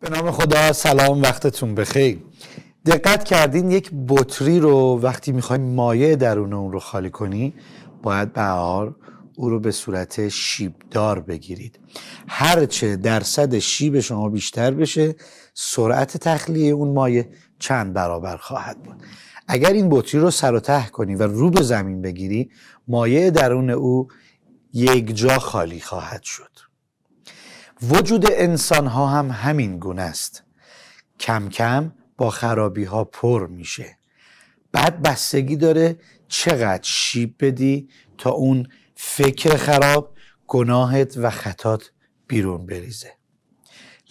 به نام خدا سلام وقتتون بخیر دقت کردین یک بطری رو وقتی میخوایم مایع درون اون رو خالی کنی باید آر او رو به صورت شیبدار بگیرید هرچه درصد شیب شما بیشتر بشه سرعت تخلیه اون مایه چند برابر خواهد بود اگر این بطری رو سر و ته کنی و رو به زمین بگیری مایع درون او یک جا خالی خواهد شد وجود انسان ها هم همین گونه است کم کم با خرابی ها پر میشه بعد بستگی داره چقدر شیب بدی تا اون فکر خراب گناهت و خطات بیرون بریزه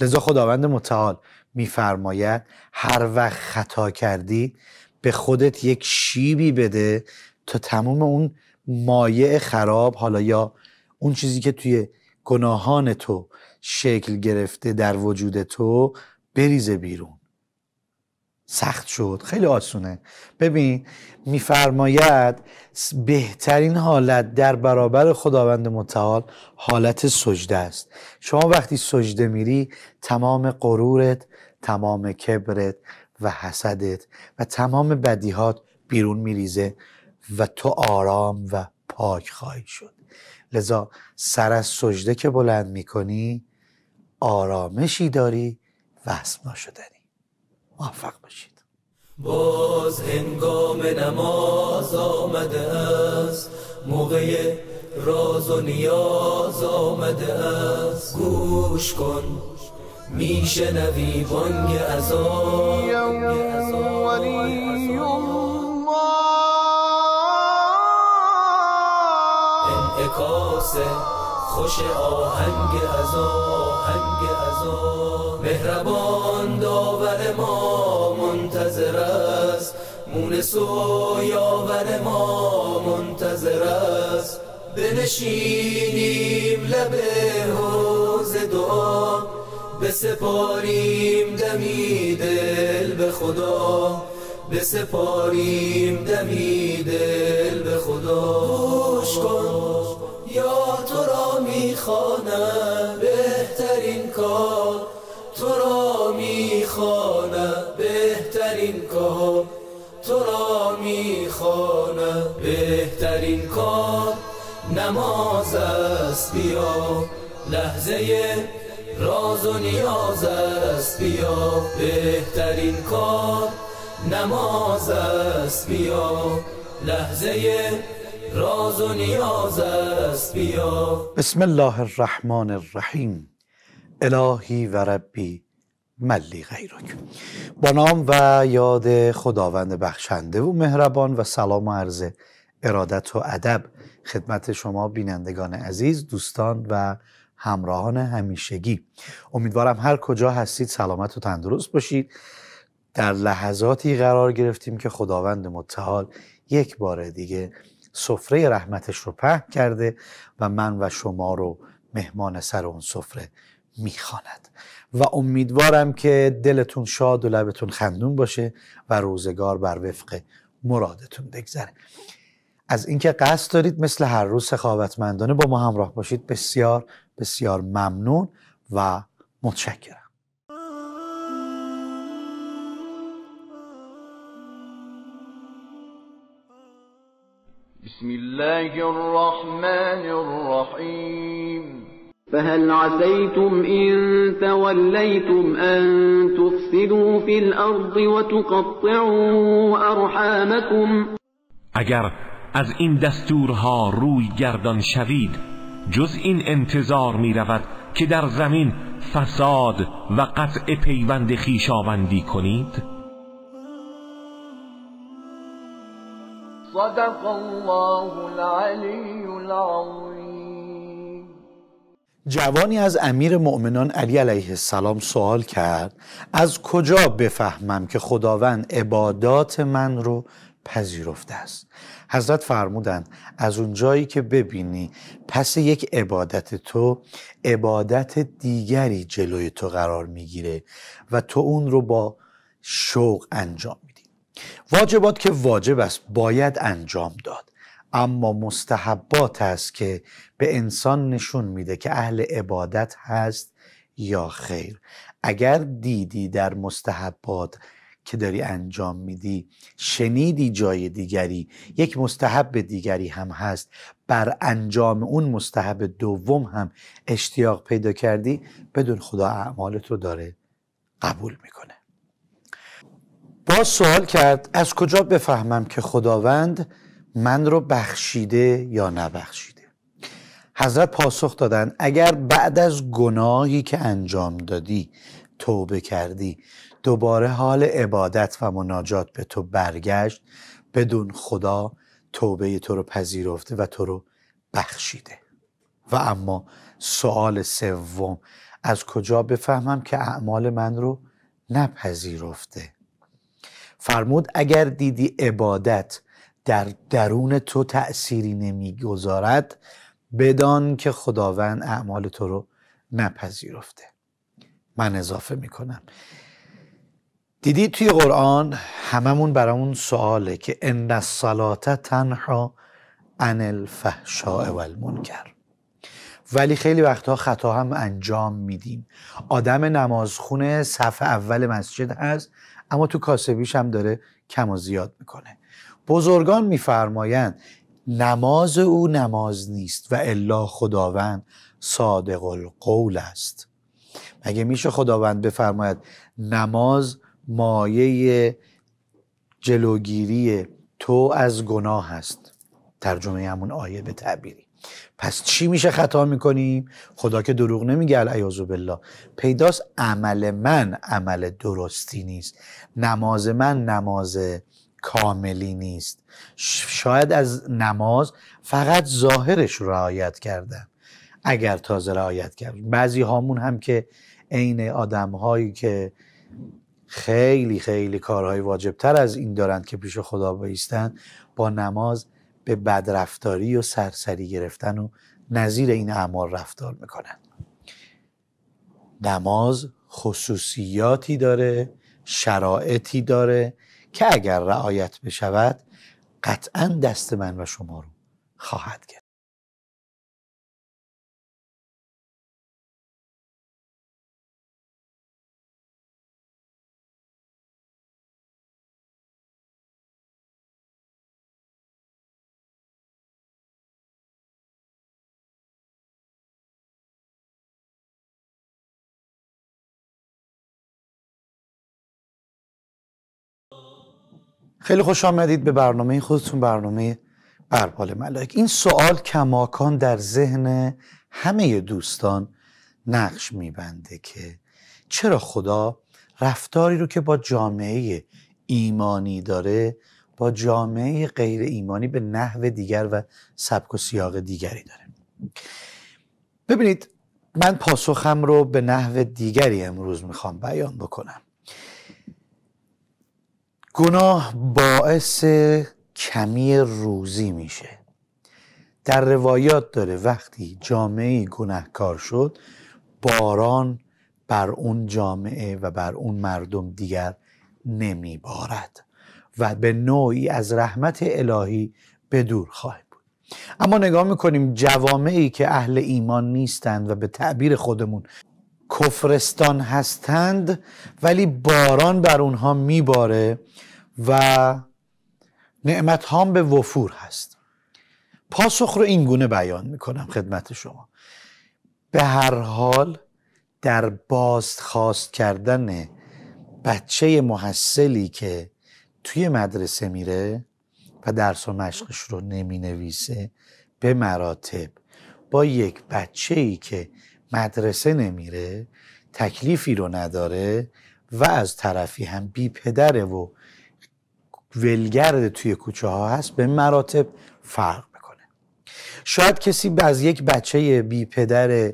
لذا خداوند متعال میفرماید هر وقت خطا کردی به خودت یک شیبی بده تا تمام اون مایع خراب حالا یا اون چیزی که توی گناهان تو شکل گرفته در وجود تو بریزه بیرون سخت شد خیلی آسونه ببین میفرماید بهترین حالت در برابر خداوند متعال حالت سجده است شما وقتی سجده میری تمام غرورت تمام کبرت و حسدت و تمام بدیهات بیرون میریزه و تو آرام و پاک خواهی شد لذا سر از سجده که بلند میکنی آرامشی داری اسما شدنی موفق باشید باز هنگام نماز آمده است موقع راز و نیاز آمده است گوش کن میشنوی بانگ آن انعکاسه خوش آهنگ از آهنگ از مهربان داور ما منتظر است مونس و یاور ما منتظر است بنشینیم لب حوز دعا بسپاریم دمی دل به خدا بسپاریم دمی دل به خدا گوش کن یا تو را میخوانم بهترین کار تو را میخوانم بهترین کار تو را میخوانم بهترین کار نماز است بیا لحظه راز و نیاز است بیا بهترین کار نماز است بیا لحظه راز و نیاز است بیا بسم الله الرحمن الرحیم الهی و ربی ملی غیرک با نام و یاد خداوند بخشنده و مهربان و سلام و عرض ارادت و ادب خدمت شما بینندگان عزیز دوستان و همراهان همیشگی امیدوارم هر کجا هستید سلامت و تندرست باشید در لحظاتی قرار گرفتیم که خداوند متعال یک بار دیگه سفره رحمتش رو پهن کرده و من و شما رو مهمان سر اون سفره میخواند و امیدوارم که دلتون شاد و لبتون خندون باشه و روزگار بر وفق مرادتون بگذره از اینکه قصد دارید مثل هر روز سخاوتمندانه با ما همراه باشید بسیار بسیار ممنون و متشکرم بسم الله الرحمن الرحیم فهل عسيتم إن توليتم أن تفسدوا في الأرض وتقطعوا أرحامكم اگر از این دستورها روی گردان شوید جز این انتظار می رود که در زمین فساد و قطع پیوند خیشاوندی کنید؟ جوانی از امیر مؤمنان علی علیه السلام سوال کرد از کجا بفهمم که خداوند عبادات من رو پذیرفته است حضرت فرمودند از اون جایی که ببینی پس یک عبادت تو عبادت دیگری جلوی تو قرار میگیره و تو اون رو با شوق انجام واجبات که واجب است باید انجام داد اما مستحبات است که به انسان نشون میده که اهل عبادت هست یا خیر اگر دیدی در مستحبات که داری انجام میدی شنیدی جای دیگری یک مستحب دیگری هم هست بر انجام اون مستحب دوم هم اشتیاق پیدا کردی بدون خدا اعمالت رو داره قبول میکنه با سوال کرد از کجا بفهمم که خداوند من رو بخشیده یا نبخشیده حضرت پاسخ دادن اگر بعد از گناهی که انجام دادی توبه کردی دوباره حال عبادت و مناجات به تو برگشت بدون خدا توبه تو رو پذیرفته و تو رو بخشیده و اما سوال سوم از کجا بفهمم که اعمال من رو نپذیرفته فرمود اگر دیدی عبادت در درون تو تأثیری نمیگذارد بدان که خداوند اعمال تو رو نپذیرفته من اضافه میکنم دیدی توی قرآن هممون برامون سواله که ان الصلات تنها عن الفحشاء والمنکر ولی خیلی وقتها خطا هم انجام میدیم آدم نمازخونه صف اول مسجد هست اما تو کاسبیش هم داره کم و زیاد میکنه بزرگان میفرمایند نماز او نماز نیست و الا خداوند صادق القول است مگه میشه خداوند بفرماید نماز مایه جلوگیری تو از گناه است. ترجمه همون آیه به تعبیری پس چی میشه خطا میکنیم خدا که دروغ نمیگه العیاذ بالله پیداست عمل من عمل درستی نیست نماز من نماز کاملی نیست شاید از نماز فقط ظاهرش رو رعایت کردم اگر تازه رعایت کردیم بعضی هامون هم که عین آدم هایی که خیلی خیلی کارهای واجبتر از این دارند که پیش خدا بایستن با نماز به بدرفتاری و سرسری گرفتن و نظیر این اعمال رفتار میکنن نماز خصوصیاتی داره شرایطی داره که اگر رعایت بشود قطعا دست من و شما رو خواهد گرفت خیلی خوش آمدید به برنامه خودتون برنامه برپال ملک این سوال کماکان در ذهن همه دوستان نقش میبنده که چرا خدا رفتاری رو که با جامعه ایمانی داره با جامعه غیر ایمانی به نحو دیگر و سبک و سیاق دیگری داره ببینید من پاسخم رو به نحو دیگری امروز میخوام بیان بکنم گناه باعث کمی روزی میشه در روایات داره وقتی جامعه گناهکار شد باران بر اون جامعه و بر اون مردم دیگر نمیبارد و به نوعی از رحمت الهی به دور خواهد بود اما نگاه میکنیم جوامعی که اهل ایمان نیستند و به تعبیر خودمون کفرستان هستند ولی باران بر اونها میباره و نعمت هام به وفور هست پاسخ رو این گونه بیان میکنم خدمت شما به هر حال در بازخواست کردن بچه محصلی که توی مدرسه میره و درس و مشقش رو نمی نویسه به مراتب با یک بچه ای که مدرسه نمیره تکلیفی رو نداره و از طرفی هم بی پدره و ولگرد توی کوچه ها هست به مراتب فرق میکنه شاید کسی از یک بچه بی پدر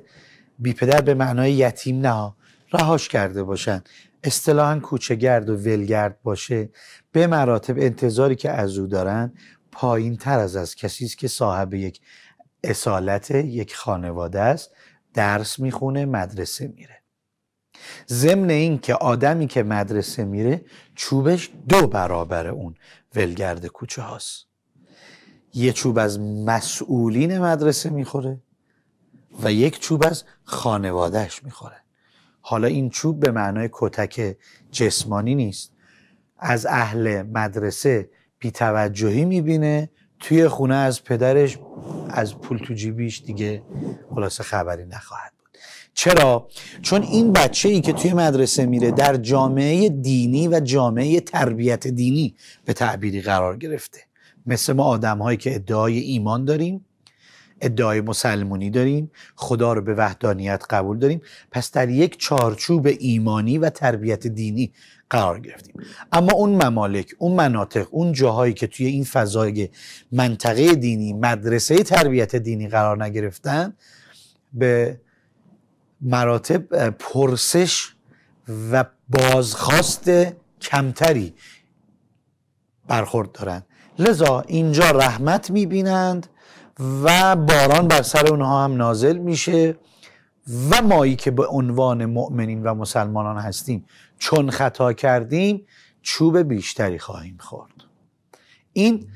بی پدر به معنای یتیم نه رهاش کرده باشن اصطلاحا گرد و ولگرد باشه به مراتب انتظاری که از او دارن پایین تر از از کسی است که صاحب یک اصالت یک خانواده است درس میخونه مدرسه میره ضمن این که آدمی که مدرسه میره چوبش دو برابر اون ولگرد کوچه هاست یه چوب از مسئولین مدرسه میخوره و یک چوب از خانوادهش میخوره حالا این چوب به معنای کتک جسمانی نیست از اهل مدرسه بیتوجهی میبینه توی خونه از پدرش از پول تو جیبیش دیگه خلاصه خبری نخواهد چرا چون این بچه ای که توی مدرسه میره در جامعه دینی و جامعه تربیت دینی به تعبیری قرار گرفته مثل ما آدم هایی که ادعای ایمان داریم ادعای مسلمونی داریم خدا رو به وحدانیت قبول داریم پس در یک چارچوب ایمانی و تربیت دینی قرار گرفتیم اما اون ممالک اون مناطق اون جاهایی که توی این فضای منطقه دینی مدرسه تربیت دینی قرار نگرفتن به مراتب پرسش و بازخواست کمتری برخورد دارند لذا اینجا رحمت میبینند و باران بر سر اونها هم نازل میشه و مایی که به عنوان مؤمنین و مسلمانان هستیم چون خطا کردیم چوب بیشتری خواهیم خورد این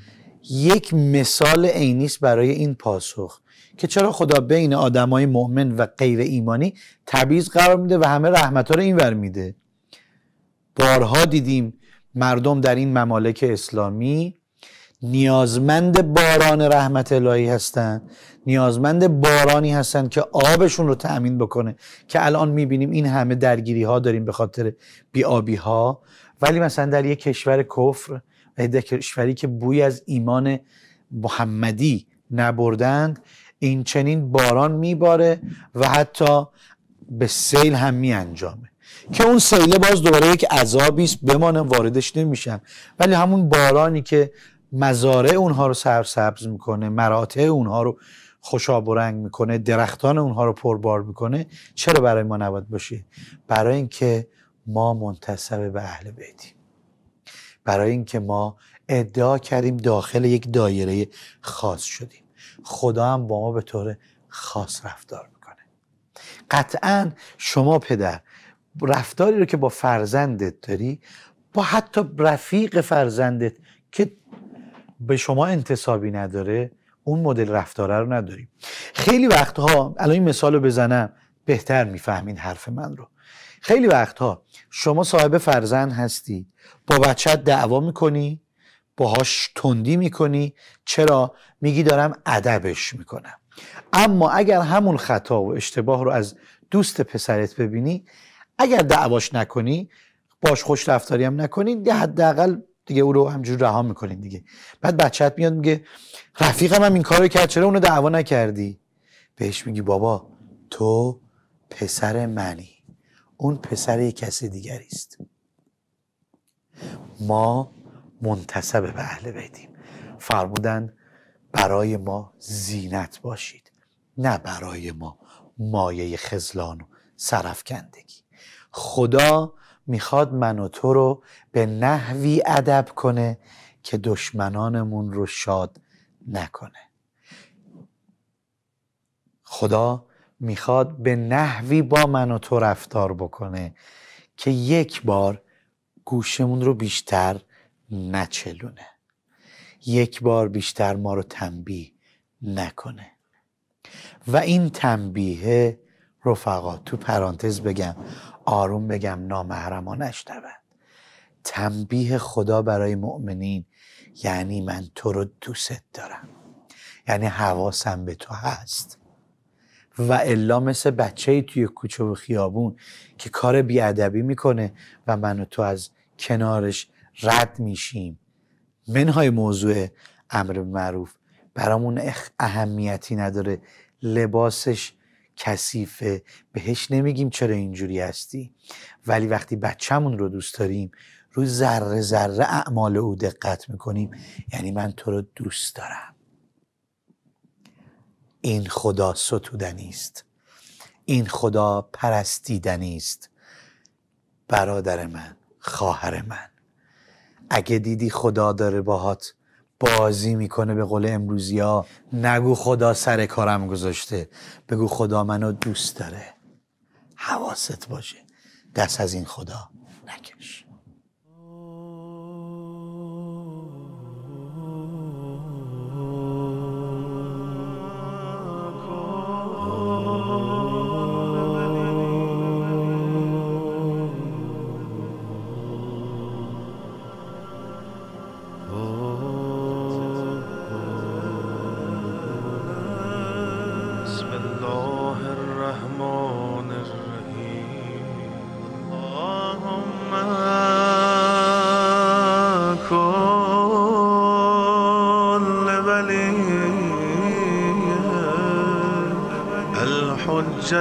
یک مثال عینی است برای این پاسخ که چرا خدا بین آدمای مؤمن و غیر ایمانی تبعیض قرار میده و همه رحمت ها رو اینور میده بارها دیدیم مردم در این ممالک اسلامی نیازمند باران رحمت الهی هستند نیازمند بارانی هستند که آبشون رو تأمین بکنه که الان میبینیم این همه درگیری ها داریم به خاطر بیابی ها ولی مثلا در یک کشور کفر و کشوری که بوی از ایمان محمدی نبردند این چنین باران میباره و حتی به سیل هم میانجامه که اون سیله باز دوباره یک عذابی است بمانه واردش نمیشم ولی همون بارانی که مزارع اونها رو سرسبز میکنه مراتع اونها رو خوشاب و رنگ میکنه درختان اونها رو پربار میکنه چرا برای ما نباید باشه برای اینکه ما منتسب به اهل بیتیم برای اینکه ما ادعا کردیم داخل یک دایره خاص شدیم خدا هم با ما به طور خاص رفتار میکنه قطعا شما پدر رفتاری رو که با فرزندت داری با حتی رفیق فرزندت که به شما انتصابی نداره اون مدل رفتاره رو نداریم خیلی وقتها الان این مثال رو بزنم بهتر میفهمین حرف من رو خیلی وقتها شما صاحب فرزند هستی با بچت دعوا میکنی باهاش تندی میکنی چرا میگی دارم ادبش میکنم اما اگر همون خطا و اشتباه رو از دوست پسرت ببینی اگر دعواش نکنی باش خوش رفتاری هم نکنی یه حداقل دیگه او رو همجور رها میکنین دیگه بعد بچت میاد میگه رفیقم هم این رو کرد چرا اونو دعوا نکردی بهش میگی بابا تو پسر منی اون پسر یک کسی دیگری است ما منتصب به اهل بیتیم فرمودن برای ما زینت باشید نه برای ما مایه خزلان و سرفکندگی خدا میخواد من و تو رو به نحوی ادب کنه که دشمنانمون رو شاد نکنه خدا میخواد به نحوی با من و تو رفتار بکنه که یک بار گوشمون رو بیشتر نچلونه یک بار بیشتر ما رو تنبیه نکنه و این تنبیه رفقا تو پرانتز بگم آروم بگم نامحرما نشنوند تنبیه خدا برای مؤمنین یعنی من تو رو دوست دارم یعنی حواسم به تو هست و الا مثل بچه ای توی کوچه و خیابون که کار بیادبی میکنه و منو تو از کنارش رد میشیم منهای موضوع امر معروف برامون اهمیتی نداره لباسش کثیفه بهش نمیگیم چرا اینجوری هستی ولی وقتی بچهمون رو دوست داریم روی ذره ذره اعمال او دقت میکنیم یعنی من تو رو دوست دارم این خدا ستودنی است این خدا پرستیدنی است برادر من خواهر من اگه دیدی خدا داره باهات بازی میکنه به قول امروزی ها نگو خدا سر کارم گذاشته بگو خدا منو دوست داره حواست باشه دست از این خدا نکش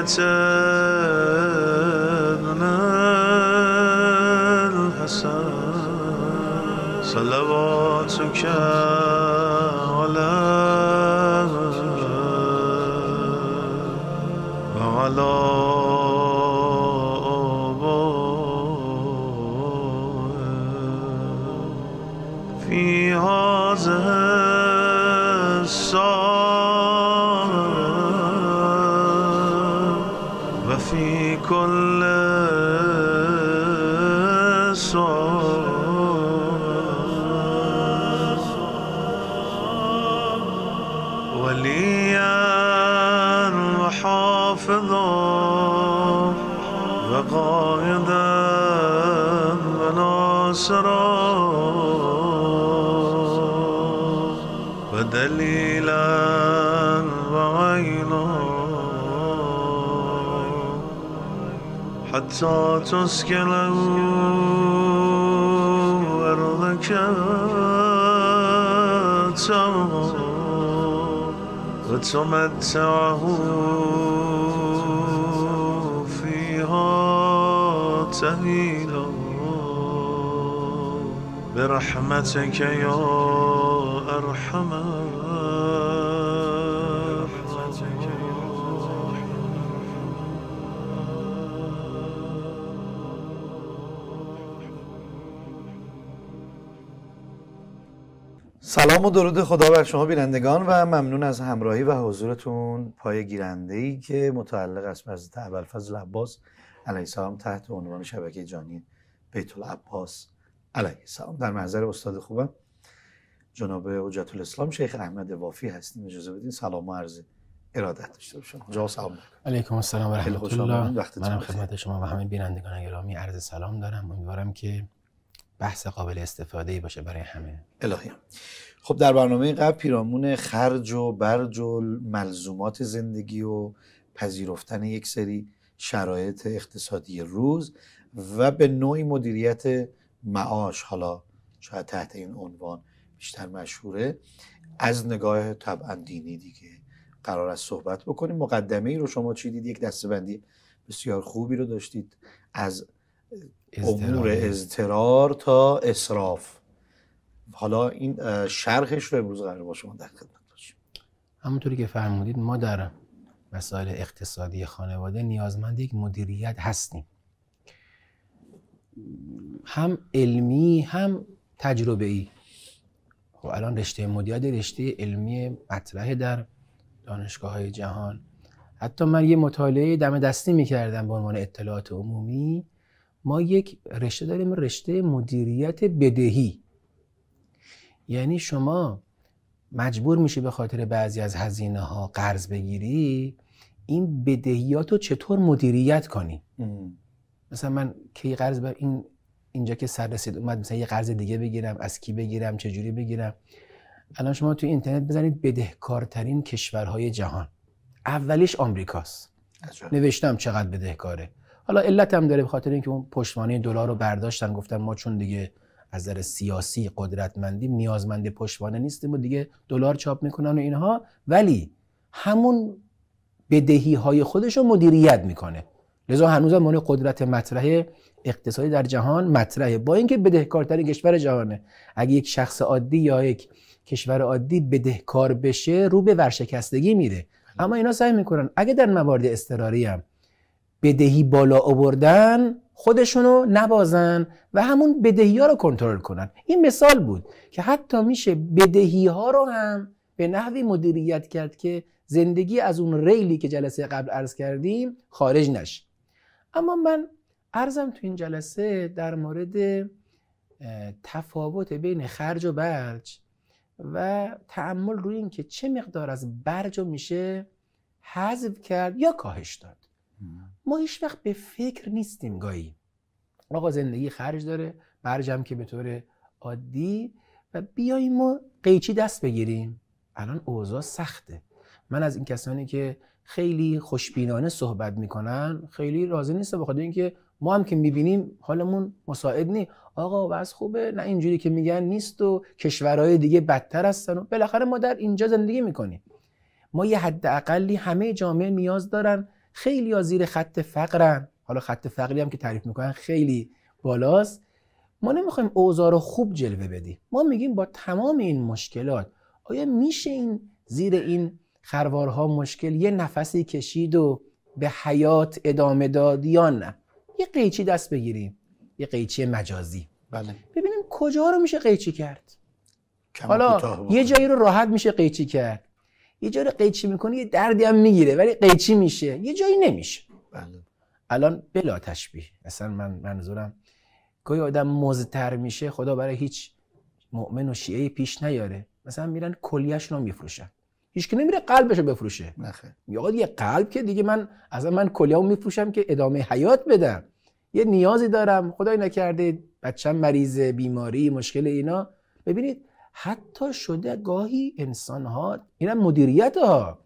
سیدنا الحسن صلواتک حتى تسكن أرضك وتمتعه فيها تهيلا برحمتك يا أرحم سلام و درود خدا بر شما بینندگان و ممنون از همراهی و حضورتون پای گیرنده ای که متعلق است به حضرت ابوالفضل عباس علیه السلام تحت عنوان شبکه جانی بیت العباس علیه السلام در محضر استاد خوبم جناب حجت الاسلام شیخ احمد وافی هستیم اجازه بدین سلام و عرض ارادت داشته باشم جا سلام علیکم السلام و رحمت الله منم خدمت شما و همه بینندگان گرامی عرض سلام دارم امیدوارم که بحث قابل استفاده ای باشه برای همه الهی خب در برنامه قبل پیرامون خرج و برج و ملزومات زندگی و پذیرفتن یک سری شرایط اقتصادی روز و به نوعی مدیریت معاش حالا شاید تحت این عنوان بیشتر مشهوره از نگاه طبعا دینی دیگه قرار است صحبت بکنیم مقدمه ای رو شما چی دیدی؟ یک دستبندی بسیار خوبی رو داشتید از امور اضطرار تا اصراف حالا این شرحش رو امروز قرار با شما در خدمت باشیم همونطوری که فرمودید ما در مسائل اقتصادی خانواده نیازمند یک مدیریت هستیم هم علمی هم تجربه ای خب الان رشته مدیریت رشته علمی مطرح در دانشگاه های جهان حتی من یه مطالعه دم دستی میکردم به عنوان اطلاعات عمومی ما یک رشته داریم رشته مدیریت بدهی یعنی شما مجبور میشی به خاطر بعضی از هزینه ها قرض بگیری این بدهیات رو چطور مدیریت کنی مثلا من کی قرض این اینجا که سر رسید اومد مثلا یه قرض دیگه بگیرم از کی بگیرم چه جوری بگیرم الان شما تو اینترنت بزنید بدهکارترین کشورهای جهان اولیش آمریکاست نوشتم چقدر بدهکاره حالا علت هم داره به خاطر اینکه اون پشتوانه دلار رو برداشتن گفتن ما چون دیگه از نظر سیاسی قدرتمندی نیازمند پشتوانه نیستیم و دیگه دلار چاپ میکنن و اینها ولی همون بدهی های خودش رو مدیریت میکنه لذا هنوز هم قدرت مطرح اقتصادی در جهان مطرحه با اینکه بدهکارترین کشور جهانه اگه یک شخص عادی یا یک کشور عادی بدهکار بشه رو به ورشکستگی میره اما اینا سعی میکنن اگه در موارد اضطراری هم بدهی بالا آوردن خودشونو نبازن و همون بدهی ها رو کنترل کنن این مثال بود که حتی میشه بدهی ها رو هم به نحوی مدیریت کرد که زندگی از اون ریلی که جلسه قبل عرض کردیم خارج نشه اما من عرضم تو این جلسه در مورد تفاوت بین خرج و برج و تعمل روی این که چه مقدار از برج میشه حذف کرد یا کاهش داد ما هیچ وقت به فکر نیستیم گاهی آقا زندگی خرج داره برجم که به طور عادی و بیاییم ما قیچی دست بگیریم الان اوضاع سخته من از این کسانی که خیلی خوشبینانه صحبت میکنن خیلی راضی نیستم بخاطر اینکه ما هم که میبینیم حالمون مساعد نی آقا وضع خوبه نه اینجوری که میگن نیست و کشورهای دیگه بدتر هستن و بالاخره ما در اینجا زندگی میکنیم ما یه حداقلی همه جامعه نیاز دارن خیلی ها زیر خط فقرن حالا خط فقری هم که تعریف میکنن خیلی بالاست ما نمیخوایم اوضاع رو خوب جلوه بدیم ما میگیم با تمام این مشکلات آیا میشه این زیر این خروارها مشکل یه نفسی کشید و به حیات ادامه داد یا نه یه قیچی دست بگیریم یه قیچی مجازی بله. ببینیم کجا رو میشه قیچی کرد حالا یه جایی رو راحت میشه قیچی کرد یه جا رو قیچی میکنه یه دردی هم میگیره ولی قیچی میشه یه جایی نمیشه بله. الان بلا تشبیه مثلا من منظورم گاهی آدم مزتر میشه خدا برای هیچ مؤمن و شیعه پیش نیاره مثلا میرن کلیهشون رو میفروشن هیچ که نمیره قلبش رو بفروشه یا یه قلب که دیگه من از من کلیه میفروشم که ادامه حیات بدم یه نیازی دارم خدای نکرده بچم مریضه بیماری مشکل اینا ببینید حتی شده گاهی انسان ها این مدیریت ها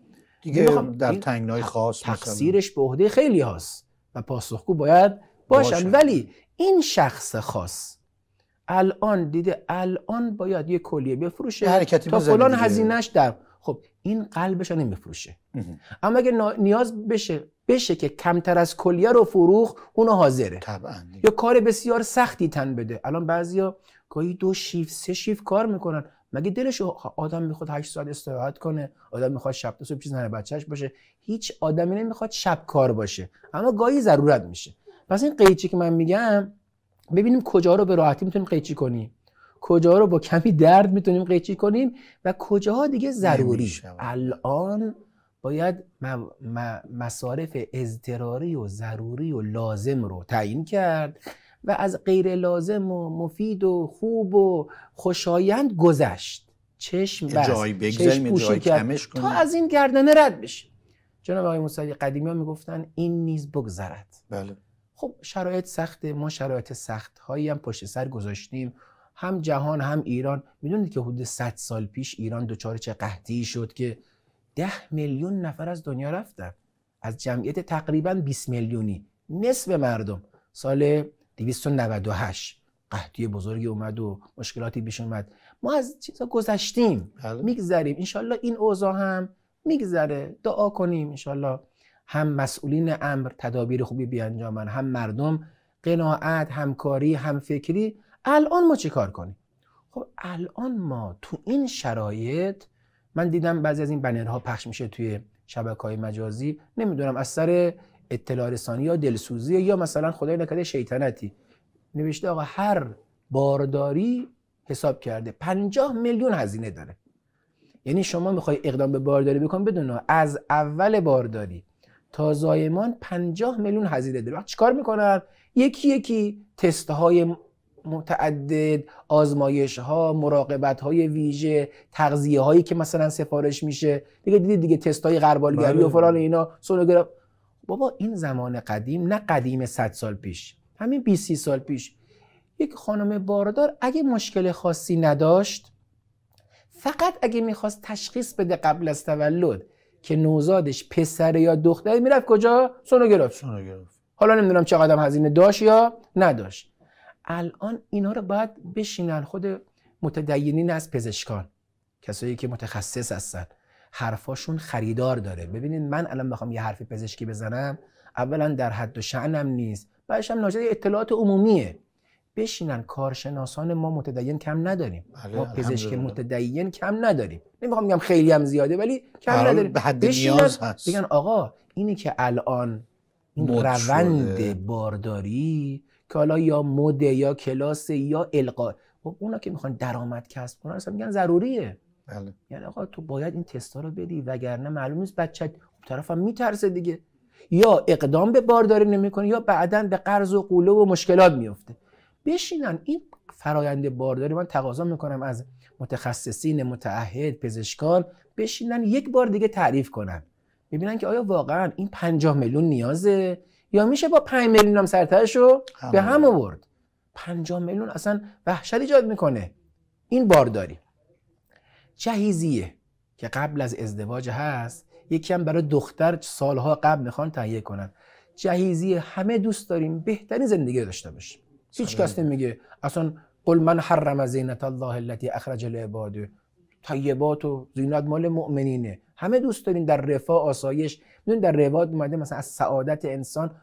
دیگه در تنگنای خاص تقصیرش به عهده خیلی هاست و پاسخگو باید باشن. ولی این شخص خاص الان دیده الان باید یه کلیه بفروشه حرکتی تا فلان هزینهش در خب این قلبش نمیفروشه اما اگه نیاز بشه بشه که کمتر از کلیه رو فروخ اونو حاضره طبعا یا کار بسیار سختی تن بده الان بعضیا گاهی دو شیف، سه شیف کار میکنن مگه دلش آدم میخواد 8 ساعت استراحت کنه آدم میخواد شب تا صبح چیز نره بچهش باشه هیچ آدمی نمیخواد شب کار باشه اما گاهی ضرورت میشه پس این قیچی که من میگم ببینیم کجا رو به راحتی میتونیم قیچی کنیم کجا رو با کمی درد میتونیم قیچی کنیم و کجاها دیگه ضروری الان باید مصارف اضطراری و ضروری و لازم رو تعیین کرد و از غیر لازم و مفید و خوب و خوشایند گذشت چشم بس جای بگذاریم تا از این گردنه رد بشه جناب آقای موسوی قدیمی ها میگفتن این نیز بگذرد بله خب شرایط سخته ما شرایط سخت هایی هم پشت سر گذاشتیم هم جهان هم ایران میدونید که حدود 100 سال پیش ایران دچار چه قحطی شد که 10 میلیون نفر از دنیا رفتن از جمعیت تقریبا 20 میلیونی نصف مردم سال 298 قحطی بزرگی اومد و مشکلاتی پیش اومد ما از چیزا گذشتیم بله. میگذریم انشالله این اوضاع هم میگذره دعا کنیم انشالله هم مسئولین امر تدابیر خوبی بیانجامن هم مردم قناعت همکاری هم فکری الان ما چیکار کنیم خب الان ما تو این شرایط من دیدم بعضی از این بنرها پخش میشه توی شبکه های مجازی نمیدونم از سر اطلاع رسانی یا دلسوزی یا مثلا خدای نکرده شیطنتی نوشته آقا هر بارداری حساب کرده 50 میلیون هزینه داره یعنی شما میخوای اقدام به بارداری بکن بدون از اول بارداری تا زایمان 50 میلیون هزینه داره چیکار میکنن یکی یکی تست های متعدد آزمایش ها مراقبت های ویژه تغذیه هایی که مثلا سفارش میشه دیگه دیدید دیگه, تست های غربالگری بله. و فلان اینا سونوگراف بابا این زمان قدیم نه قدیم 100 سال پیش همین 20 سال پیش یک خانم باردار اگه مشکل خاصی نداشت فقط اگه میخواست تشخیص بده قبل از تولد که نوزادش پسر یا دختره میرفت کجا سونوگراف سونوگراف حالا نمیدونم چقدر هزینه داشت یا نداشت الان اینا رو باید بشینن خود متدینین از پزشکان کسایی که متخصص هستن حرفاشون خریدار داره ببینید من الان میخوام یه حرفی پزشکی بزنم اولا در حد و شعنم نیست بعدش هم ناجد اطلاعات عمومیه بشینن کارشناسان ما متدین کم نداریم بله، ما پزشک متدین کم نداریم نمیخوام بگم خیلی هم زیاده ولی کم نداریم به حد نیاز هست بگن آقا اینی که الان این روند بارداری که حالا یا مده یا کلاس یا القا خب اونا که میخوان درآمد کسب کنن اصلا میگن ضروریه بله یعنی آقا تو باید این تستا رو بدی وگرنه معلوم نیست بچه هم میترسه دیگه یا اقدام به بارداری نمیکنه یا بعدا به قرض و قوله و مشکلات میفته بشینن این فرایند بارداری من تقاضا میکنم از متخصصین متعهد پزشکان بشینن یک بار دیگه تعریف کنن ببینن که آیا واقعا این 50 میلیون نیازه یا میشه با 5 میلیون هم سرترش رو به هم آورد 50 میلیون اصلا وحشت ایجاد میکنه این بارداری جهیزیه که قبل از ازدواج هست یکی هم برای دختر سالها قبل میخوان تهیه کنن جهیزیه همه دوست داریم بهترین زندگی داشته باشیم هیچ کس نمیگه اصلا قل من حرم زینت الله التی اخرج لعباده طیبات و زینت مال مؤمنینه همه دوست داریم در رفاه آسایش میدون در رواد اومده مثلا از سعادت انسان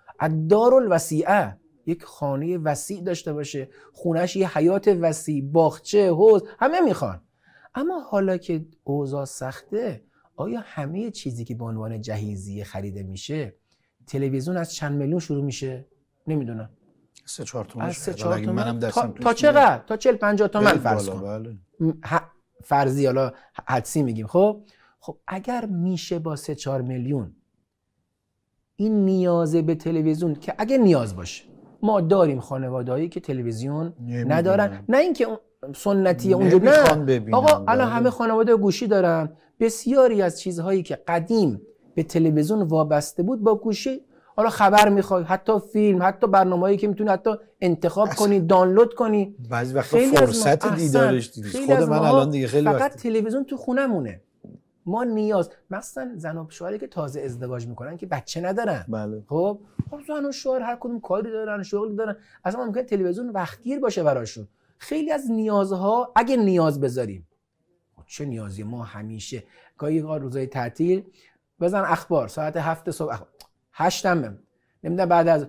دار الوسیعه یک خانه وسیع داشته باشه خونش یه حیات وسیع باخچه، حوز همه میخوان اما حالا که اوضاع سخته آیا همه چیزی که به عنوان جهیزیه خریده میشه تلویزیون از چند میلیون شروع میشه نمیدونم سه چهار تومن سه تا, تا چقدر تا 40 50 تومن فرض بله. فرضی حالا حدسی میگیم خب خب اگر میشه با سه چهار میلیون این نیاز به تلویزیون که اگه نیاز باشه ما داریم خانوادهایی که تلویزیون ندارن نه اینکه سنتی اونجا نه آقا الان بله. همه خانواده گوشی دارن بسیاری از چیزهایی که قدیم به تلویزیون وابسته بود با گوشی حالا خبر میخوای حتی فیلم حتی برنامه‌ای که میتونی حتی انتخاب کنی دانلود کنی بعضی وقت فرصت دیدارش دیدی خود من الان دیگه خیلی فقط تلویزیون تو خونمونه ما نیاز مثلا زن و شوهری که تازه ازدواج میکنن که بچه ندارن بله. خب،, خب زن و شوهر هر کدوم کاری دارن شغلی دارن اصلا ممکن تلویزیون وقتگیر باشه براشون خیلی از نیازها اگه نیاز بذاریم خب چه نیازی ما همیشه گاهی روزای تعطیل بزن اخبار ساعت هفت صبح اخبار. نمیدونم بعد از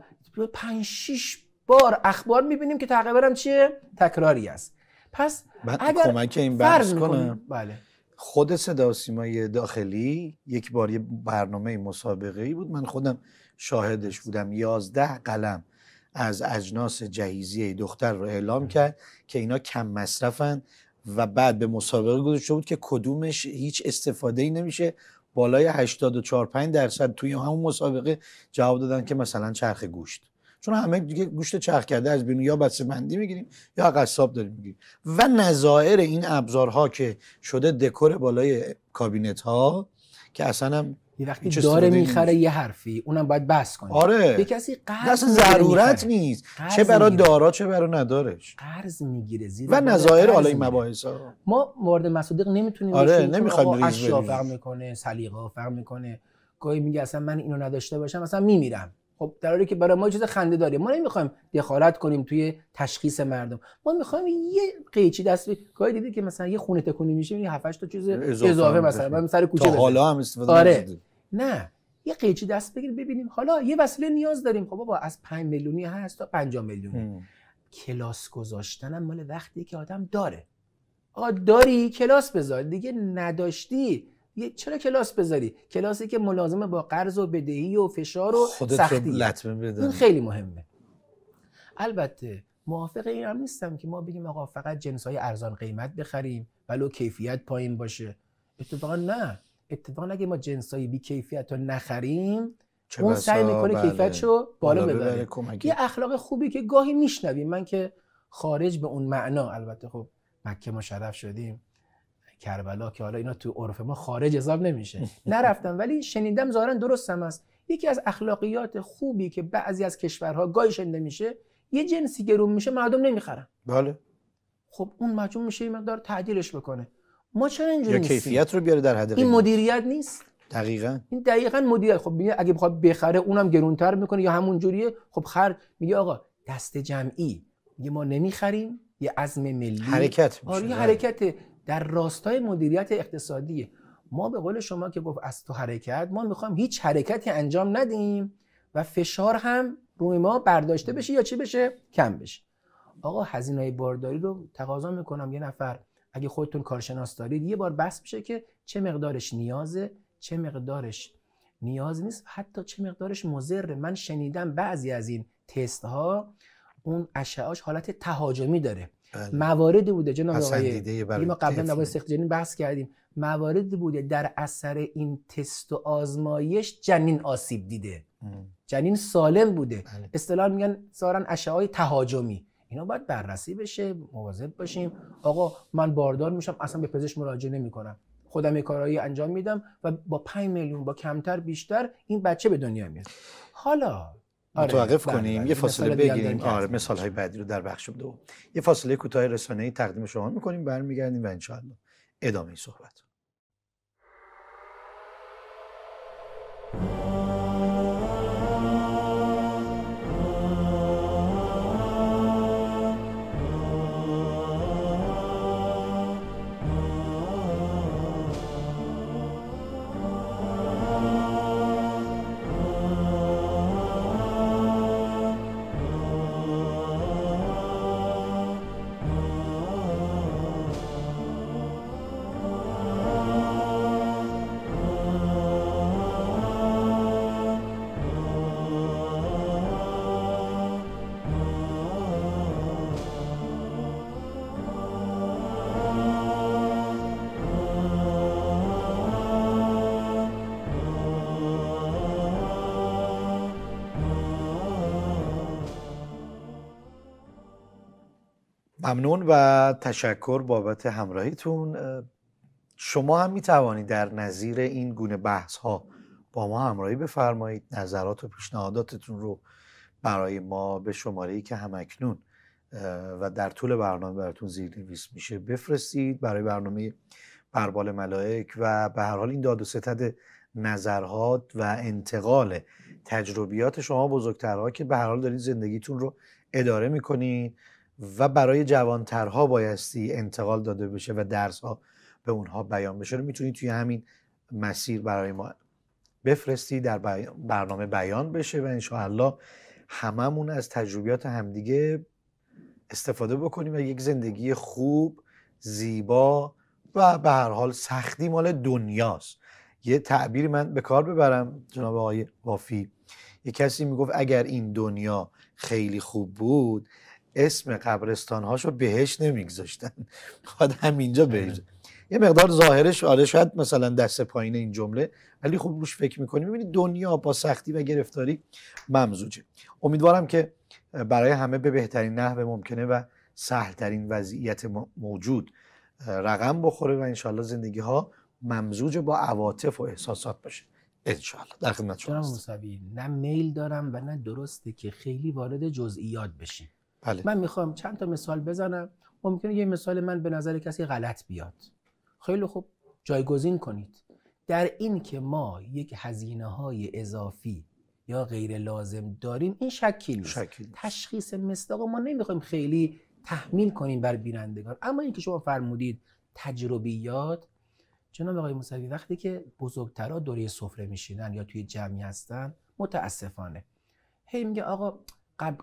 پنج شیش بار اخبار میبینیم که تقریبا چیه تکراری است پس اگر کمک این بحث کنم بله خود صدا سیمای داخلی یک بار یه برنامه مسابقه ای بود من خودم شاهدش بودم یازده قلم از اجناس جهیزیه دختر رو اعلام کرد که اینا کم مصرفن و بعد به مسابقه گذاشته بود که کدومش هیچ استفاده ای نمیشه بالای 84 5 درصد توی همون مسابقه جواب دادن که مثلا چرخ گوشت چون همه دیگه گوشت چرخ کرده از بینو یا بسته بندی میگیریم یا قصاب داریم میگیریم و نظائر این ابزارها که شده دکور بالای کابینت ها که اصلا یه وقتی داره میخره یه حرفی اونم باید بس کنه آره یه کسی قرض ضرورت نیست چه برا دارا چه برای ندارش قرض میگیره زیر و نظایر حالا این مباحث ما مورد مصادیق نمیتونیم آره نمیخوایم اشیا فرق میکنه سلیقه فرق میکنه گاهی میگه اصلا من اینو نداشته باشم اصلا میمیرم خب در حالی که برای ما چیز خنده داریم ما نمیخوایم دخالت کنیم توی تشخیص مردم ما میخوایم یه قیچی دست گاهی دیدی که مثلا یه خونه تکونی میشه یه هفت تا چیز اضافه, اضافه مثلا من سر کوچه تا حالا هم استفاده آره. نه یه قیچی دست بگیر ببینیم حالا یه وسیله نیاز داریم خب بابا از 5 میلیونی هست تا 5 میلیونی کلاس گذاشتنم مال وقتی که آدم داره آقا داری کلاس بذار دیگه نداشتی چرا کلاس بذاری کلاسی که ملازمه با قرض و بدهی و فشار و سختی این خیلی مهمه البته موافق این هم نیستم که ما بگیم آقا فقط جنس های ارزان قیمت بخریم ولو کیفیت پایین باشه اتفاقا نه اتفاقا اگه ما جنسای بی کیفیت رو نخریم اون سعی میکنه بله. کیفیتشو بالا ببره یه اخلاق خوبی که گاهی میشنویم من که خارج به اون معنا البته خب مکه ما شرف شدیم کربلا که حالا اینا تو عرف ما خارج حساب نمیشه نرفتم ولی شنیدم ظاهرا درستم است یکی از اخلاقیات خوبی که بعضی از کشورها گاهی شنیده میشه یه جنسی گرون میشه مردم نمیخرن بله خب اون مجموع میشه یه مقدار تعدیلش بکنه ما چرا اینجوری یا کیفیت رو بیاره در حد این مدیریت نیست دقیقا این دقیقا مدیریت خب اگه بخواد بخره اونم گرونتر میکنه یا همون جوریه خب خر میگه آقا دست جمعی میگه ما نمیخریم یه عزم ملی حرکت میشه آره بله. حرکت در راستای مدیریت اقتصادی ما به قول شما که گفت از تو حرکت ما میخوام هیچ حرکتی انجام ندیم و فشار هم روی ما برداشته بشه یا چی بشه کم بشه آقا هزینه بارداری رو تقاضا میکنم یه نفر اگه خودتون کارشناس دارید یه بار بس میشه که چه مقدارش نیازه چه مقدارش نیاز نیست حتی چه مقدارش مضر من شنیدم بعضی از این تست ها اون اشعاش حالت تهاجمی داره بله. مواردی بوده جناب آقای ما قبلا سخت جنین بحث کردیم مواردی بوده در اثر این تست و آزمایش جنین آسیب دیده جنین سالم بوده بله. میگن سارن اشعای تهاجمی اینا باید بررسی بشه مواظب باشیم آقا من باردار میشم اصلا به پزشک مراجعه کنم خودم یه کارهایی انجام میدم و با 5 میلیون با کمتر بیشتر این بچه به دنیا میاد حالا آره، متوقف بله، کنیم بله، یه فاصله بگیریم آره مثال های بعدی رو در بخش دوم یه فاصله کوتاه رسانه‌ای تقدیم شما میکنیم برمیگردیم و انشاءالله ادامه این صحبت ممنون و تشکر بابت همراهیتون شما هم می توانید در نظیر این گونه بحث ها با ما همراهی بفرمایید نظرات و پیشنهاداتتون رو برای ما به شماره ای که همکنون و در طول برنامه براتون زیر نویس میشه بفرستید برای برنامه بربال ملائک و به هر حال این داد و ستد نظرها و انتقال تجربیات شما بزرگترها که به هر حال دارید زندگیتون رو اداره میکنید و برای جوانترها بایستی انتقال داده بشه و درس ها به اونها بیان بشه میتونی توی همین مسیر برای ما بفرستی در برنامه بیان بشه و انشاءالله هممون از تجربیات همدیگه استفاده بکنیم و یک زندگی خوب زیبا و به هر حال سختی مال دنیاست یه تعبیر من به کار ببرم جناب آقای وافی یه کسی میگفت اگر این دنیا خیلی خوب بود اسم قبرستان هاشو بهش نمیگذاشتن خواهد همینجا آره. بهش یه مقدار ظاهرش آره شاید مثلا دست پایین این جمله ولی خوب روش فکر میکنی میبینی دنیا با سختی و گرفتاری ممزوجه امیدوارم که برای همه به بهترین نحو ممکنه و سهلترین وضعیت موجود رقم بخوره و انشالله زندگی ها ممزوج با عواطف و احساسات باشه انشالله در خدمت شما نه میل دارم و نه درسته که خیلی وارد جزئیات بشیم بله. من میخوام چند تا مثال بزنم ممکنه یه مثال من به نظر کسی غلط بیاد خیلی خوب جایگزین کنید در این که ما یک هزینه های اضافی یا غیر لازم داریم این شکی نیست شکل. تشخیص مصداق ما نمیخوایم خیلی تحمیل کنیم بر بینندگان اما این که شما فرمودید تجربیات جناب آقای موسوی وقتی که بزرگترها دوره سفره میشینن یا توی جمعی هستن متاسفانه هی آقا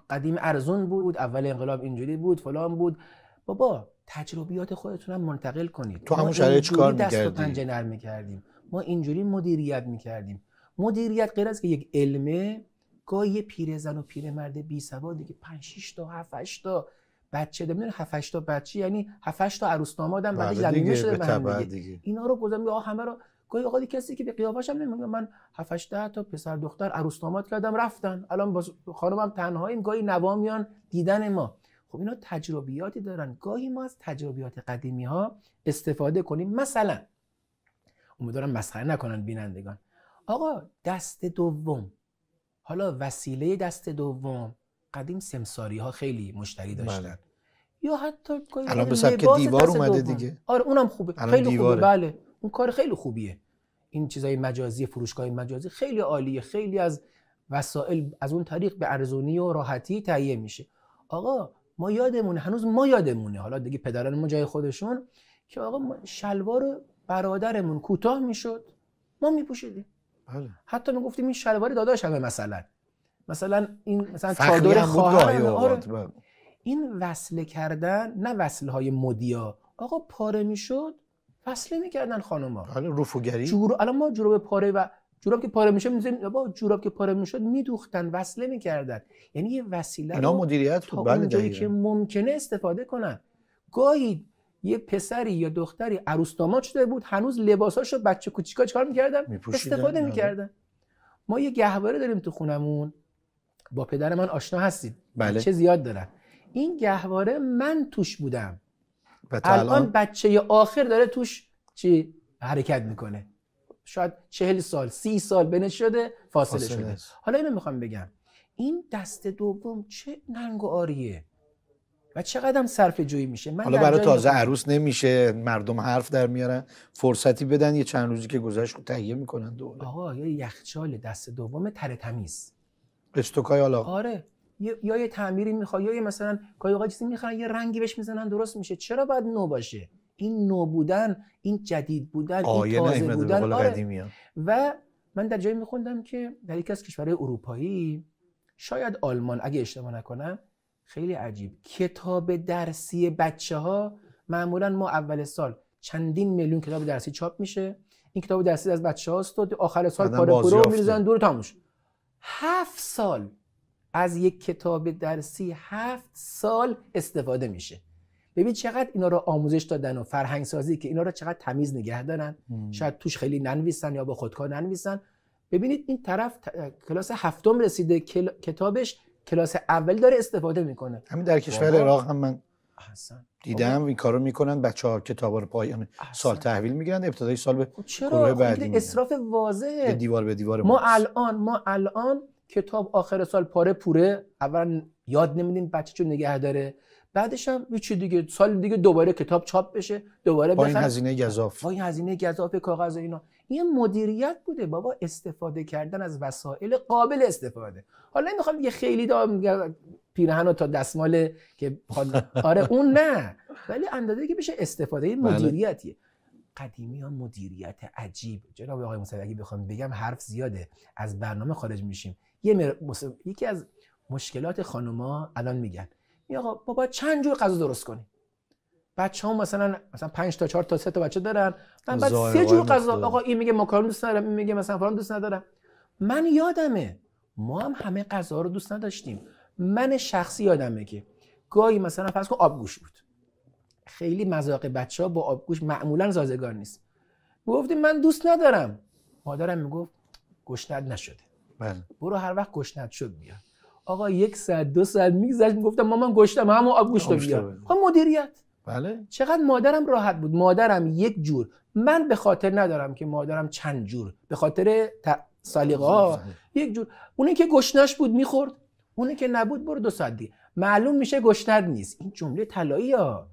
قدیم ارزون بود اول انقلاب اینجوری بود فلان بود بابا تجربیات خودتون هم منتقل کنید تو همون شرایط چیکار می‌کردید دست و پنجه نرم می‌کردیم ما اینجوری مدیریت می‌کردیم مدیریت غیر از که یک علمه گاهی پیرزن و پیرمرد بی سواد دیگه 5 6 تا 7 8 تا بچه دمیدون 7 8 تا بچه یعنی 7 8 تا عروس دامادم بعد بله زمینه شده به هم دیگه. دیگه اینا رو گفتم آ همه رو گویا آقا کسی که به قیافش هم نمیگه من 7 8 تا پسر دختر عروس داماد کردم رفتن الان با خانمم تنهاییم گاهی نوا میان دیدن ما خب اینا تجربیاتی دارن گاهی ما از تجربیات قدیمی ها استفاده کنیم مثلا امیدوارم مسخره نکنن بینندگان آقا دست دوم حالا وسیله دست دوم قدیم سمساری ها خیلی مشتری بله. داشتن یا حتی الان به سبک دیوار اومده دیگه آره اونم خوبه خیلی خوبه بله اون کار خیلی خوبیه این چیزای مجازی فروشگاه مجازی خیلی عالیه خیلی از وسایل از اون طریق به ارزونی و راحتی تهیه میشه آقا ما یادمون هنوز ما یادمونه حالا دیگه پدران ما جای خودشون که آقا شلوار برادرمون کوتاه میشد ما میپوشیدیم بله حتی گفتیم این شلوار داداشمه مثلا مثلا این مثلا چادر آره. بله. این وصله کردن نه وصله های مدیا آقا پاره میشد وصله میکردن خانوما حالا رفوگری جور الان ما جوراب پاره و جوراب که پاره میشه میذاریم با جوراب که پاره میشد میدوختن وصله میکردن یعنی یه وسیله اینا مدیریت بود بله جایی که ممکنه استفاده کنن گاهی یه پسری یا دختری عروس داماد شده بود هنوز لباساشو بچه کوچیکا چیکار میکردن می استفاده بله. میکردن ما یه گهواره داریم تو خونمون با پدر من آشنا هستید بله. چه زیاد دارن این گهواره من توش بودم الان, بچه آخر داره توش چی حرکت میکنه شاید چهل سال سی سال بنش شده فاصله, شده حالا اینو میخوام بگم این دست دوم چه ننگ و آریه و چقدر صرف جویی میشه من حالا برای تازه عروس نمیشه مردم حرف در میارن فرصتی بدن یه چند روزی که گذشت تهیه میکنن دوله آقا یه یخچال دست دوم تره تمیز استوکای حالا آره یا یه تعمیری میخوای یا یه مثلا گاهی چیزی میخرن یه رنگی بهش میزنن درست میشه چرا باید نو باشه این نو بودن این جدید بودن این تازه بودن آره. و من در جایی میخوندم که در یکی از کشورهای اروپایی شاید آلمان اگه اشتباه نکنم خیلی عجیب کتاب درسی بچه ها معمولا ما اول سال چندین میلیون کتاب درسی چاپ میشه این کتاب درسی از بچه هاست آخر سال کار پرو میریزن دور تاموش هفت سال از یک کتاب درسی هفت سال استفاده میشه ببین چقدر اینا رو آموزش دادن و فرهنگ سازی که اینا رو چقدر تمیز نگه دارن شاید توش خیلی ننویسن یا با خودکار ننویسن ببینید این طرف کلاس هفتم رسیده کتابش کلاس اول داره استفاده میکنه همین در کشور عراق هم من دیدم این کارو میکنن بچه ها کتابا رو پایان یعنی سال تحویل میگیرن ابتدای سال به خب چرا؟ گروه خب بعدی واضحه دیوار به دیوار ما الان ما الان کتاب آخر سال پاره پوره اول یاد نمیدین بچه چون نگه داره بعدش هم چی دیگه سال دیگه دوباره کتاب چاپ بشه دوباره با این هزینه گذاف با این هزینه گذاف کاغذ اینا این مدیریت بوده بابا استفاده کردن از وسایل قابل استفاده حالا نمیخوام یه خیلی دا پیرهن تا دستمال که آره اون نه ولی اندازه که بشه استفاده این بله. مدیریتیه قدیمی ها مدیریت عجیب جناب آقای مصدقی بخوام بگم حرف زیاده از برنامه خارج میشیم یه مر... یکی از مشکلات خانوما الان میگن آقا بابا چند جور غذا درست کنی بچه ها مثلا مثلا 5 تا 4 تا 3 تا بچه دارن من بعد سه جور غذا آقا این میگه ماکارون دوست ندارم این میگه مثلا فلان دوست ندارم من یادمه ما هم همه غذا رو دوست نداشتیم من شخصی یادمه که گاهی مثلا فرض کن آبگوش بود خیلی مذاق بچه ها با آبگوش معمولا سازگار نیست گفتیم من دوست ندارم مادرم میگفت گشنت نشده بله برو هر وقت گشنت شد میاد. آقا یک ساعت دو ساعت میگذشت میگفتم مامان گشتم همون آب گوشت بیا خب مدیریت بله چقدر مادرم راحت بود مادرم یک جور من به خاطر ندارم که مادرم چند جور به خاطر ت... یک جور اونی که گشنش بود میخورد اونی که نبود برو دو ساعت دیگه معلوم میشه گشنت نیست این جمله طلایی ها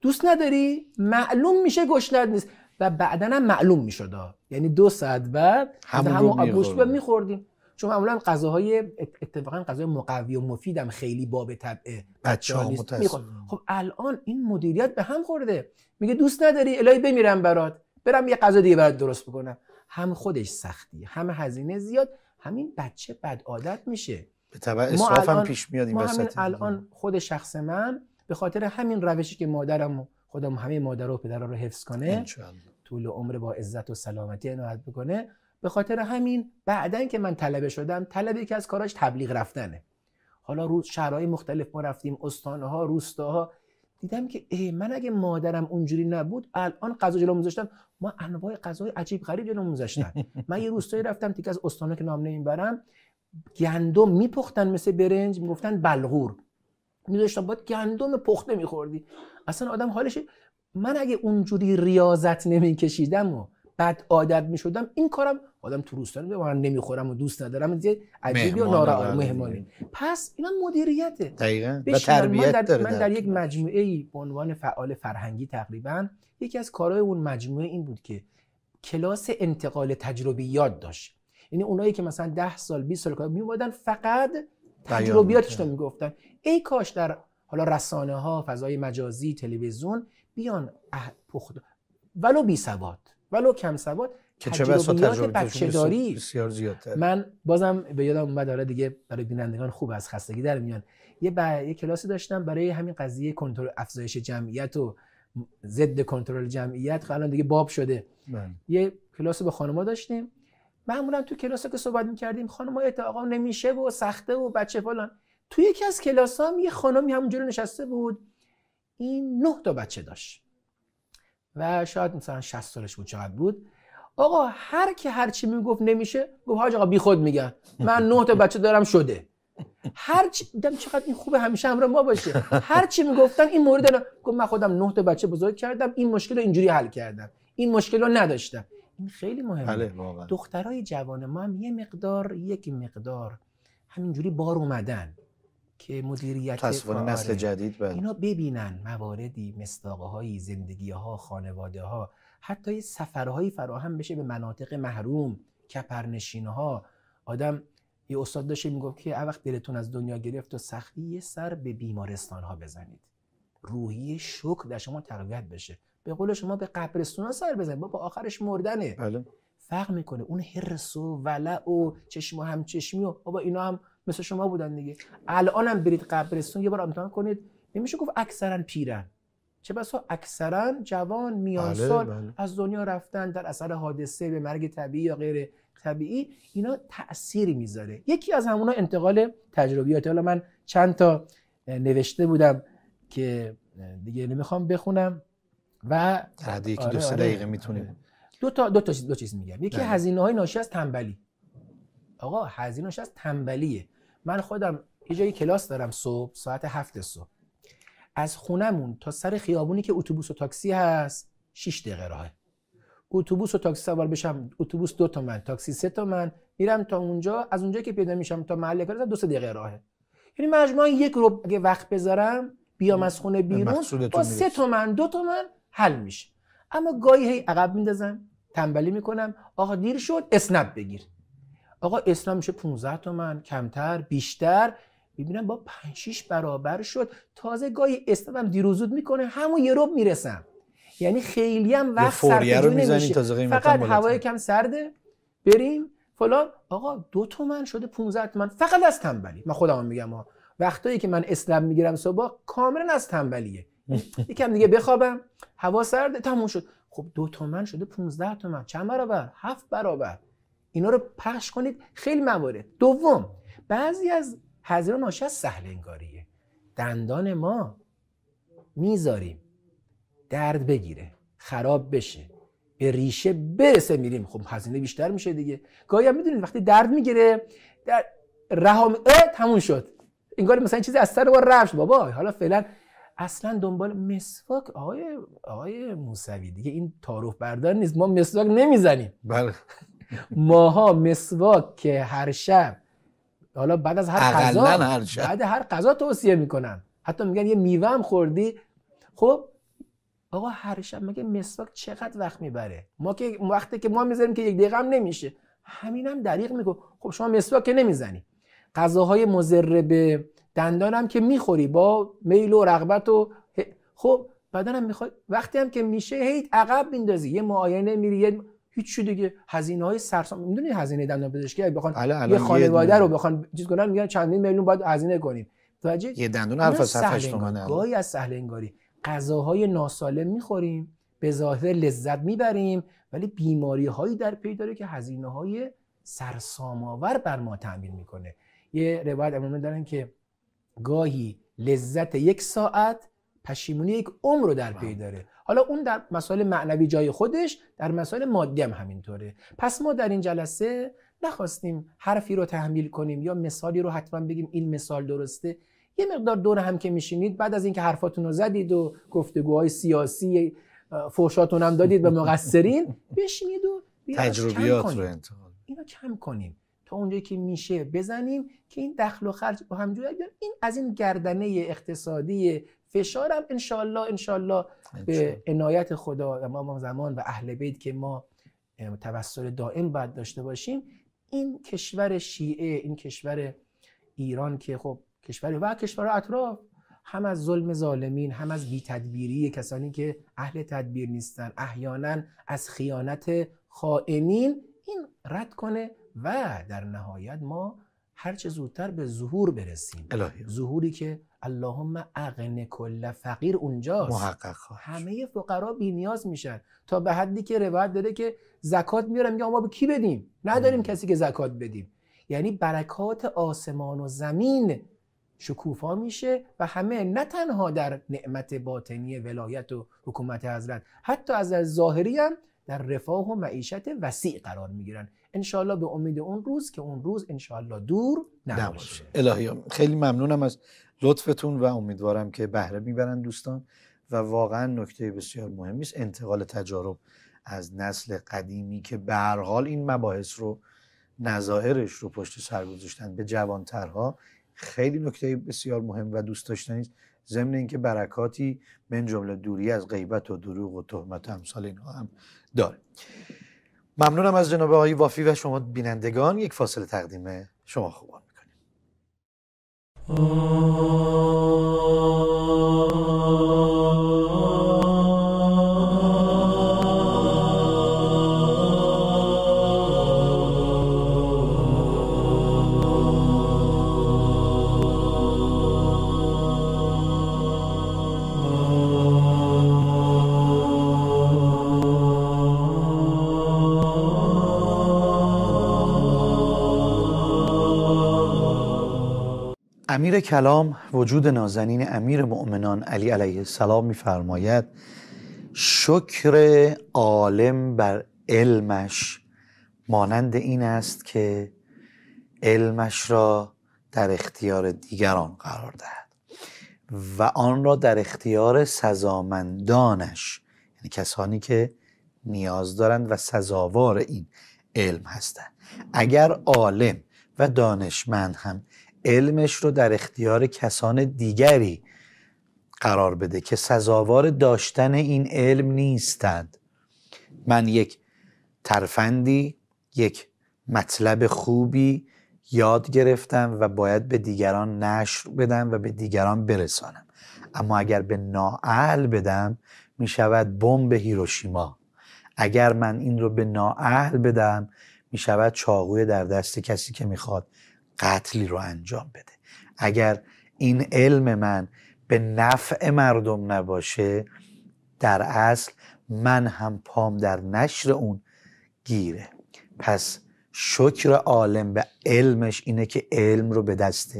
دوست نداری معلوم میشه گشنت نیست و بعدا هم معلوم میشد یعنی دو ساعت بعد همون, همون آب میخوردیم چون معمولا غذاهای اتفاقا غذای مقوی و مفیدم خیلی باب طبع بچه‌ها خب الان این مدیریت به هم خورده میگه دوست نداری الهی بمیرم برات برم یه غذا دیگه برات درست بکنم هم خودش سختی هم هزینه زیاد همین بچه بد عادت میشه به تبع هم پیش میاد این ما الان خود شخص من به خاطر همین روشی که مادرم و خودم همه مادر و پدر رو حفظ کنه طول عمر با عزت و سلامتی عنایت بکنه به خاطر همین بعدن که من طلبه شدم طلبه یکی از کاراش تبلیغ رفتنه حالا روز شهرهای مختلف ما رفتیم استانه روستاها دیدم که ای من اگه مادرم اونجوری نبود الان غذا جلو میذاشتن ما انواع غذای عجیب غریب جلو میذاشتن من یه روستایی رفتم تیک از استانه که نام نمیبرم گندم میپختن مثل برنج میگفتن بلغور میذاشتن باید گندم پخته میخوردی اصلا آدم حالش من اگه اونجوری ریاضت نمیکشیدم و بد عادت میشدم این کارم آدم تو روستا من نمیخورم و دوست ندارم دیگه عجیبی و ناراحت آره. مهمانی پس اینا مدیریته دقیقاً و تربیت من در, من در یک مجموعه ای به عنوان فعال فرهنگی تقریبا یکی از کارهای اون مجموعه این بود که کلاس انتقال تجربیات داشت یعنی اونایی که مثلا 10 سال 20 سال کار میومدن فقط تجربیاتش رو میگفتن ای کاش در حالا رسانه ها فضای مجازی تلویزیون بیان پخت ولو بی سواد ولو کم سواد بچه بچه‌داری بسیار زیادتر من بازم به یادم اومد داره دیگه برای بینندگان خوب از خستگی در میان یه, یه کلاسی داشتم برای همین قضیه کنترل افزایش جمعیت و ضد کنترل جمعیت خب الان دیگه باب شده من. بله. یه کلاس به خانما داشتیم معمولا تو کلاس که صحبت می‌کردیم خانم ها نمیشه و سخته و بچه فلان تو یکی از کلاس‌ها یه خانمی همونجوری نشسته بود این نه تا بچه داشت و شاید مثلا 60 سالش بود چقدر بود آقا هر کی هر چی میگفت نمیشه گفت هاج آقا بیخود میگن من نه تا بچه دارم شده هر چی دیدم چقدر این خوبه همیشه همراه ما باشه هر چی میگفتن این مورد گفت من خودم نه تا بچه بزرگ کردم این مشکل رو اینجوری حل کردم این مشکل رو نداشتم این خیلی مهمه بله، دخترای جوان ما هم یه مقدار یکی مقدار همینجوری بار اومدن که مدیریت نسل جدید بله. اینا ببینن مواردی مصداقه های زندگی ها خانواده ها حتی سفرهایی فراهم بشه به مناطق محروم کپرنشین ها آدم یه استاد داشته میگفت که اوقت وقت دلتون از دنیا گرفت و سختی یه سر به بیمارستان ها بزنید روحی شکر در شما تقویت بشه به قول شما به قبرستون ها سر بزنید بابا آخرش مردنه بله. فرق میکنه اون حرس و ولع و چشم و همچشمی و بابا اینا هم مثل شما بودن دیگه الانم هم برید قبرستون یه بار امتحان کنید نمیشه گفت اکثرا پیرن چه بسا اکثرا جوان میان بله، سال بله. از دنیا رفتن در اثر حادثه به مرگ طبیعی یا غیر طبیعی اینا تأثیری میذاره یکی از همونا انتقال تجربیات حالا من چند تا نوشته بودم که دیگه نمیخوام بخونم و یکی آره، دو سه آره. دقیقه میتونیم دو تا دو تا چیز دو چیز میگم یکی بله. هزینه های ناشی از تنبلی آقا هزینهش از تنبلیه من خودم یه جایی کلاس دارم صبح ساعت هفت صبح از خونمون تا سر خیابونی که اتوبوس و تاکسی هست 6 دقیقه راهه اتوبوس و تاکسی سوار بشم اتوبوس دو تومن تاکسی سه تومن میرم تا اونجا از اونجا که پیدا میشم تا محل کار دو سه دقیقه راهه یعنی مجموعا یک رو اگه وقت بذارم بیام از خونه بیرون با سه تومن دو تومن حل میشه اما گاهی هی عقب میندازم تنبلی میکنم آقا دیر شد اسنپ بگیر آقا اسلام میشه 15 تومن کمتر بیشتر میبینم با 5 6 برابر شد تازه گاهی اسلام دیروزود میکنه همون یه رب میرسم یعنی خیلی هم وقت صرف نمیشه فقط هوای کم سرده بریم فلان آقا دو تومن شده 15 تومن فقط از تنبلی من خودم میگم ها وقتایی که من اسلام میگیرم صبح کاملا از تنبلیه یکم دیگه بخوابم هوا سرده تموم شد خب دو تومن شده 15 تومن چند برابر هفت برابر اینا رو پخش کنید خیلی موارد دوم بعضی از هزینه ناشی از سهل انگاریه دندان ما میذاریم درد بگیره خراب بشه به ریشه برسه میریم خب هزینه بیشتر میشه دیگه گاهی هم میدونید وقتی درد میگیره در رها تموم شد انگار مثلا چیزی از سر ما رفت بابا حالا فعلا اصلا دنبال مسواک آقای آقای موسوی دیگه این تعارف بردار نیست ما مسواک نمیزنیم بله ماها مسواک که هر شب حالا بعد از هر قضا، هر بعد هر قضا توصیه میکنن حتی میگن یه میوه هم خوردی خب آقا هر شب مگه مسواک چقدر وقت میبره ما که وقتی که ما میذاریم که یک دقیقه هم نمیشه همینم هم دریغ میکن خب شما مسواک که نمیزنی غذاهای مضر به دندانم که میخوری با میل و رغبت و خب بدنم میخواد وقتی هم که میشه هیت عقب میندازی یه معاینه میری یه هیچ چی دیگه هزینه های سرسام میدونی هزینه دندان پزشکی بخوان یه خانواده رو بخوان چیز کنن میگن چندین میلیون باید هزینه کنیم توجه یه دندون الفا 7 تومانه گاهی از سهل انگاری غذاهای ناسالم میخوریم به ظاهر لذت میبریم ولی بیماری هایی در پی داره که هزینه های آور بر ما تامین میکنه یه روایت امروز دارن که گاهی لذت یک ساعت پشیمونی یک عمر رو در پی داره حالا اون در مسائل معنوی جای خودش در مسائل مادی هم همینطوره پس ما در این جلسه نخواستیم حرفی رو تحمیل کنیم یا مثالی رو حتما بگیم این مثال درسته یه مقدار دور هم که میشینید بعد از اینکه حرفاتون رو زدید و گفتگوهای سیاسی فوشاتون هم دادید به مقصرین بشینید و تجربیات رو انتقال اینو کم کنیم تا اونجایی که میشه بزنیم که این دخل و خرج با این از این گردنه اقتصادی فشارم انشالله انشالله به عنایت خدا و ما زمان و اهل بیت که ما توسل دائم باید داشته باشیم این کشور شیعه این کشور ایران که خب کشور و کشور اطراف هم از ظلم ظالمین هم از بیتدبیری کسانی که اهل تدبیر نیستن احیانا از خیانت خائنین این رد کنه و در نهایت ما هرچه زودتر به ظهور برسیم ظهوری که اللهم اغن کل فقیر اونجاست محقق همه فقرا بی نیاز میشن تا به حدی که روایت داره که زکات میارن میگه ما به کی بدیم نداریم کسی که زکات بدیم یعنی برکات آسمان و زمین شکوفا میشه و همه نه تنها در نعمت باطنی ولایت و حکومت حضرت حتی از ظاهری هم در رفاه و معیشت وسیع قرار میگیرن انشاءالله به امید اون روز که اون روز انشاءالله دور نباشه الهیام خیلی ممنونم از لطفتون و امیدوارم که بهره میبرن دوستان و واقعا نکته بسیار مهمی است انتقال تجارب از نسل قدیمی که به هر حال این مباحث رو نظاهرش رو پشت سر گذاشتن به جوانترها خیلی نکته بسیار مهم و دوست داشتنی است ضمن اینکه برکاتی من جمله دوری از غیبت و دروغ و تهمت و امثال اینها هم داره ممنونم از جناب آقای وافی و شما بینندگان یک فاصله تقدیم شما خوبان Oh. امیر کلام وجود نازنین امیر مؤمنان علی علیه السلام میفرماید شکر عالم بر علمش مانند این است که علمش را در اختیار دیگران قرار دهد و آن را در اختیار سزامندانش یعنی کسانی که نیاز دارند و سزاوار این علم هستند اگر عالم و دانشمند هم علمش رو در اختیار کسان دیگری قرار بده که سزاوار داشتن این علم نیستند من یک ترفندی یک مطلب خوبی یاد گرفتم و باید به دیگران نشر بدم و به دیگران برسانم اما اگر به ناعل بدم می شود بمب هیروشیما اگر من این رو به نااهل بدم می شود چاقوی در دست کسی که میخواد قتلی رو انجام بده اگر این علم من به نفع مردم نباشه در اصل من هم پام در نشر اون گیره پس شکر عالم به علمش اینه که علم رو به دست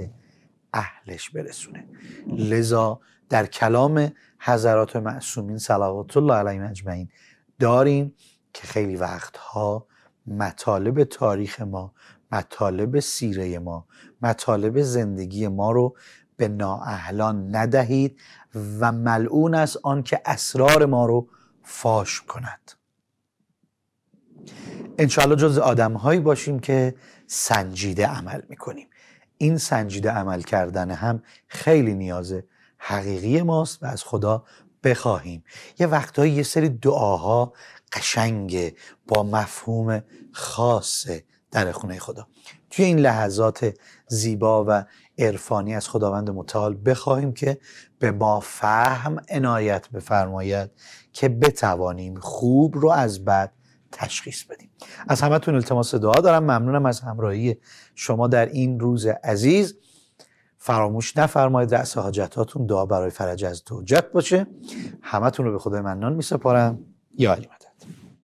اهلش برسونه لذا در کلام حضرات معصومین صلوات الله علیه اجمعین داریم که خیلی وقتها مطالب تاریخ ما مطالب سیره ما مطالب زندگی ما رو به نااهلان ندهید و ملعون است آن که اسرار ما رو فاش کند انشاءالله جز آدم هایی باشیم که سنجیده عمل میکنیم این سنجیده عمل کردن هم خیلی نیازه حقیقی ماست و از خدا بخواهیم یه وقتهایی یه سری دعاها قشنگه با مفهوم خاصه در خونه خدا توی این لحظات زیبا و عرفانی از خداوند متعال بخواهیم که به ما فهم عنایت بفرماید که بتوانیم خوب رو از بد تشخیص بدیم از همتون التماس دعا دارم ممنونم از همراهی شما در این روز عزیز فراموش نفرمایید رأس حاجتاتون دعا برای فرج از توجت باشه همتون رو به خدای منان می سپارم یا علیمت